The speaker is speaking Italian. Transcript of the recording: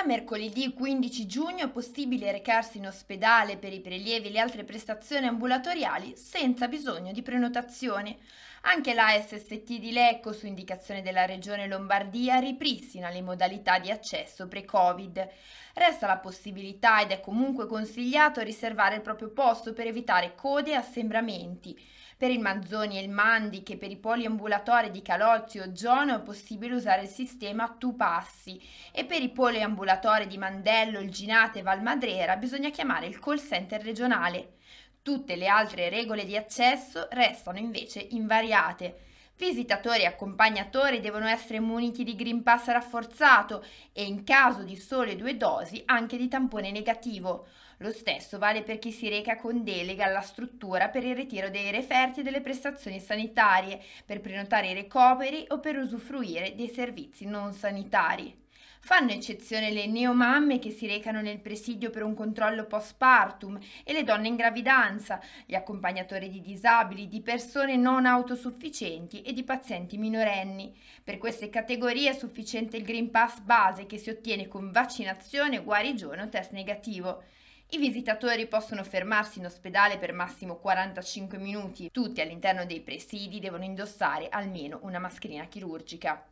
Da mercoledì 15 giugno è possibile recarsi in ospedale per i prelievi e le altre prestazioni ambulatoriali senza bisogno di prenotazione. Anche la SST di Lecco, su indicazione della Regione Lombardia, ripristina le modalità di accesso pre-Covid. Resta la possibilità ed è comunque consigliato riservare il proprio posto per evitare code e assembramenti. Per il Manzoni e il Mandi, Mandiche, per i poliambulatori di Calozio o Giono è possibile usare il sistema Tu Passi e per i poliambulatori ambulatorio di Mandello, il Ginate e Valmadrera bisogna chiamare il call center regionale. Tutte le altre regole di accesso restano invece invariate. Visitatori e accompagnatori devono essere muniti di Green Pass rafforzato e in caso di sole due dosi anche di tampone negativo. Lo stesso vale per chi si reca con delega alla struttura per il ritiro dei referti e delle prestazioni sanitarie, per prenotare i recuperi o per usufruire dei servizi non sanitari. Fanno eccezione le neomamme che si recano nel presidio per un controllo postpartum e le donne in gravidanza, gli accompagnatori di disabili, di persone non autosufficienti e di pazienti minorenni. Per queste categorie è sufficiente il Green Pass base che si ottiene con vaccinazione, guarigione o test negativo. I visitatori possono fermarsi in ospedale per massimo 45 minuti. Tutti all'interno dei presidi devono indossare almeno una mascherina chirurgica.